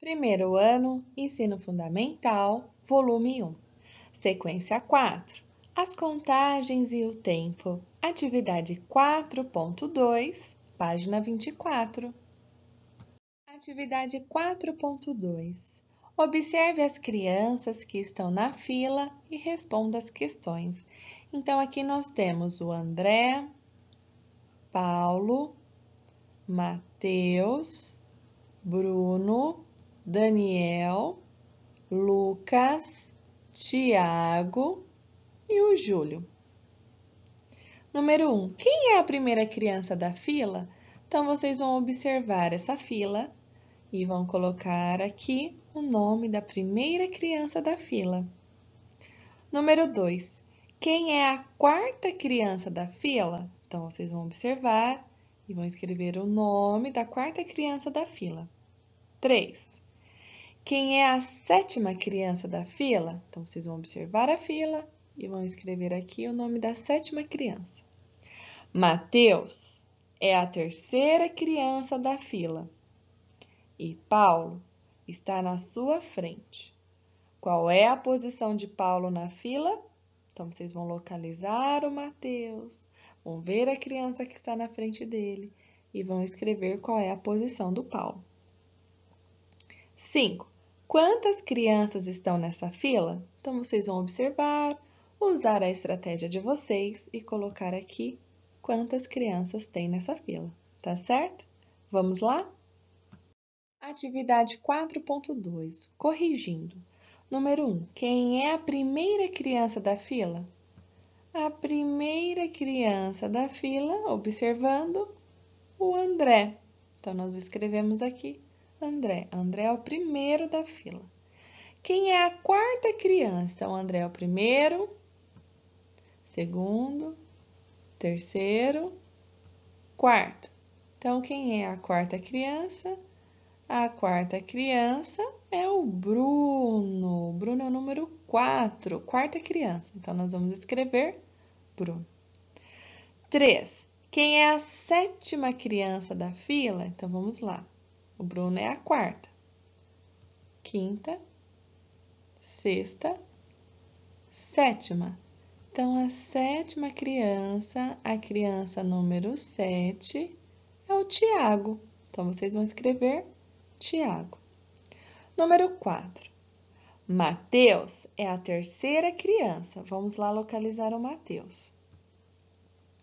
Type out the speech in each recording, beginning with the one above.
Primeiro ano, Ensino Fundamental, volume 1. Sequência 4. As contagens e o tempo. Atividade 4.2, página 24. Atividade 4.2. Observe as crianças que estão na fila e responda as questões. Então, aqui nós temos o André, Paulo, Matheus, Bruno, Daniel, Lucas, Tiago e o Júlio. Número 1. Um, quem é a primeira criança da fila? Então, vocês vão observar essa fila e vão colocar aqui o nome da primeira criança da fila. Número 2. Quem é a quarta criança da fila? Então, vocês vão observar e vão escrever o nome da quarta criança da fila. 3. Quem é a sétima criança da fila? Então, vocês vão observar a fila e vão escrever aqui o nome da sétima criança. Mateus é a terceira criança da fila e Paulo está na sua frente. Qual é a posição de Paulo na fila? Então, vocês vão localizar o Mateus, vão ver a criança que está na frente dele e vão escrever qual é a posição do Paulo. 5. Quantas crianças estão nessa fila? Então, vocês vão observar, usar a estratégia de vocês e colocar aqui quantas crianças tem nessa fila, tá certo? Vamos lá? Atividade 4.2. Corrigindo. Número 1. Quem é a primeira criança da fila? A primeira criança da fila, observando, o André. Então, nós escrevemos aqui André. André é o primeiro da fila. Quem é a quarta criança? Então, André é o primeiro, segundo, terceiro, quarto. Então, quem é a quarta criança? A quarta criança é o Bruno. Bruno é o número 4, quarta criança. Então, nós vamos escrever Bruno. 3. Quem é a sétima criança da fila? Então, vamos lá. O Bruno é a quarta. Quinta, sexta, sétima. Então, a sétima criança, a criança número 7, é o Tiago. Então, vocês vão escrever Tiago. Número 4. Mateus é a terceira criança. Vamos lá localizar o Mateus.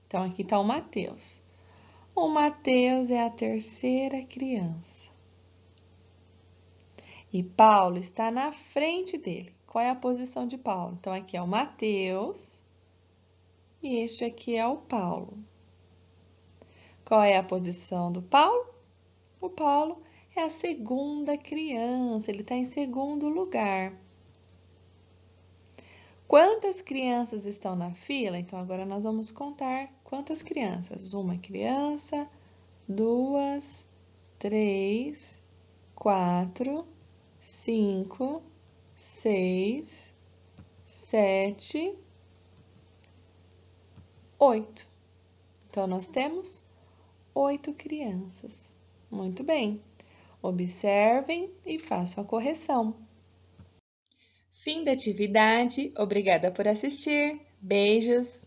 Então, aqui está o Mateus. O Mateus é a terceira criança. E Paulo está na frente dele. Qual é a posição de Paulo? Então, aqui é o Mateus e este aqui é o Paulo. Qual é a posição do Paulo? O Paulo é a segunda criança, ele está em segundo lugar. Quantas crianças estão na fila? Então, agora nós vamos contar Quantas crianças? Uma criança, duas, três, quatro, cinco, seis, sete, oito. Então, nós temos oito crianças. Muito bem. Observem e façam a correção. Fim da atividade. Obrigada por assistir. Beijos.